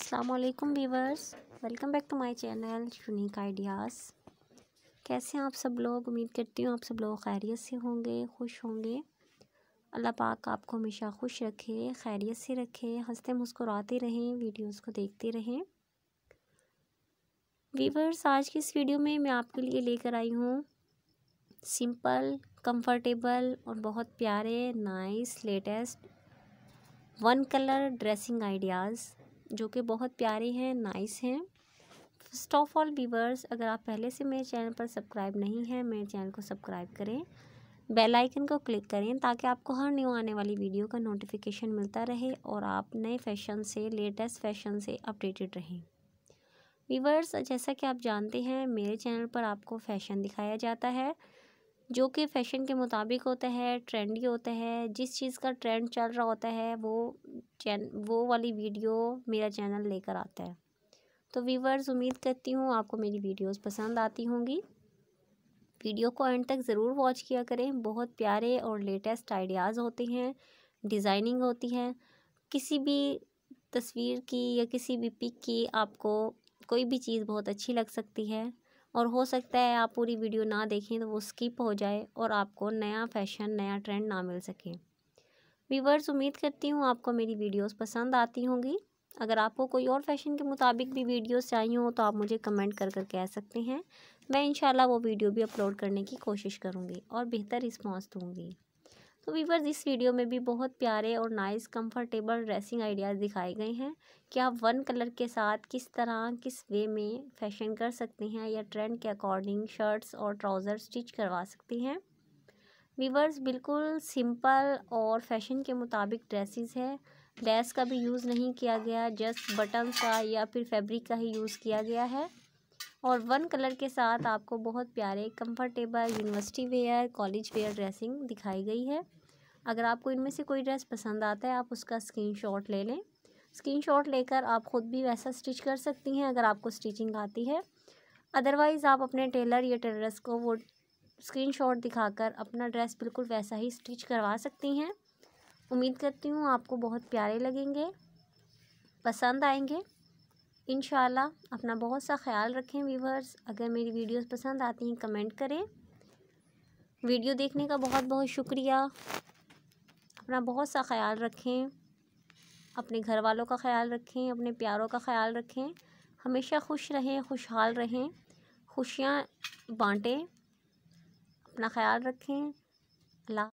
Aslam viewers welcome back to my channel unique ideas कैसे हैं आप सब लोग उम्मीद करती हूँ आप सब लोग खैरियत से होंगे खुश होंगे अल्लाह पाक आपको हमेशा खुश रखे खैरियत से रखे हंसते मुस्कुराते रहें वीडियोस को देखते रहें वीवर्स आज की इस वीडियो में मैं आपके लिए लेकर आई हूँ सिंपल कम्फर्टेबल और बहुत प्यारे nice latest one colour dressing ideas जो कि बहुत प्यारे हैं नाइस हैं फर्स्ट ऑफ ऑल वीवर्स अगर आप पहले से मेरे चैनल पर सब्सक्राइब नहीं हैं मेरे चैनल को सब्सक्राइब करें बेल आइकन को क्लिक करें ताकि आपको हर न्यू आने वाली वीडियो का नोटिफिकेशन मिलता रहे और आप नए फैशन से लेटेस्ट फैशन से अपडेटेड रहें वीवर्स जैसा कि आप जानते हैं मेरे चैनल पर आपको फैशन दिखाया जाता है जो कि फ़ैशन के मुताबिक होता है ट्रेंडी होता है जिस चीज़ का ट्रेंड चल रहा होता है वो चैन वो वाली वीडियो मेरा चैनल लेकर आता है तो वीवर्स उम्मीद करती हूँ आपको मेरी वीडियोस पसंद आती होंगी वीडियो को एंड तक ज़रूर वॉच किया करें बहुत प्यारे और लेटेस्ट आइडियाज़ होते हैं डिज़ाइनिंग होती है किसी भी तस्वीर की या किसी भी पिक की आपको कोई भी चीज़ बहुत अच्छी लग सकती है और हो सकता है आप पूरी वीडियो ना देखें तो वो स्किप हो जाए और आपको नया फैशन नया ट्रेंड ना मिल सके वीवर्स उम्मीद करती हूँ आपको मेरी वीडियोस पसंद आती होंगी अगर आपको कोई और फैशन के मुताबिक भी वीडियोस चाहिए हो तो आप मुझे कमेंट कर कर कह सकते हैं मैं इन वो वीडियो भी अपलोड करने की कोशिश करूँगी और बेहतर रिस्पॉन्स दूँगी तो वीवर्स इस वीडियो में भी बहुत प्यारे और नाइस कम्फर्टेबल ड्रेसिंग आइडियाज़ दिखाए गए हैं कि आप वन कलर के साथ किस तरह किस वे में फैशन कर सकते हैं या ट्रेंड के अकॉर्डिंग शर्ट्स और ट्राउज़र स्टिच करवा सकते हैं वीवर्स बिल्कुल सिंपल और फैशन के मुताबिक ड्रेसेस है लेस का भी यूज़ नहीं किया गया जस्ट बटन का या फिर फैब्रिक का ही यूज़ किया गया है और वन कलर के साथ आपको बहुत प्यारे comfortable university wear college wear dressing दिखाई गई है अगर आपको इनमें से कोई ड्रेस पसंद आता है आप उसका शॉट ले लें शॉट लेकर आप ख़ुद भी वैसा स्टिच कर सकती हैं अगर आपको स्टिचिंग आती है अदरवाइज़ आप अपने टेलर या टेलरस को वो स्क्रीनशॉट दिखाकर अपना ड्रेस बिल्कुल वैसा ही स्टिच करवा सकती हैं उम्मीद करती हूँ आपको बहुत प्यारे लगेंगे पसंद आएंगे इन अपना बहुत सा ख्याल रखें व्यूवर्स अगर मेरी वीडियोस पसंद आती हैं कमेंट करें वीडियो देखने का बहुत बहुत शुक्रिया अपना बहुत सा ख्याल रखें अपने घर वालों का ख्याल रखें अपने प्यारों का ख्याल रखें हमेशा खुश रहें खुशहाल रहें खुशियाँ बाँटें अपना ख्याल रखें अल्लाह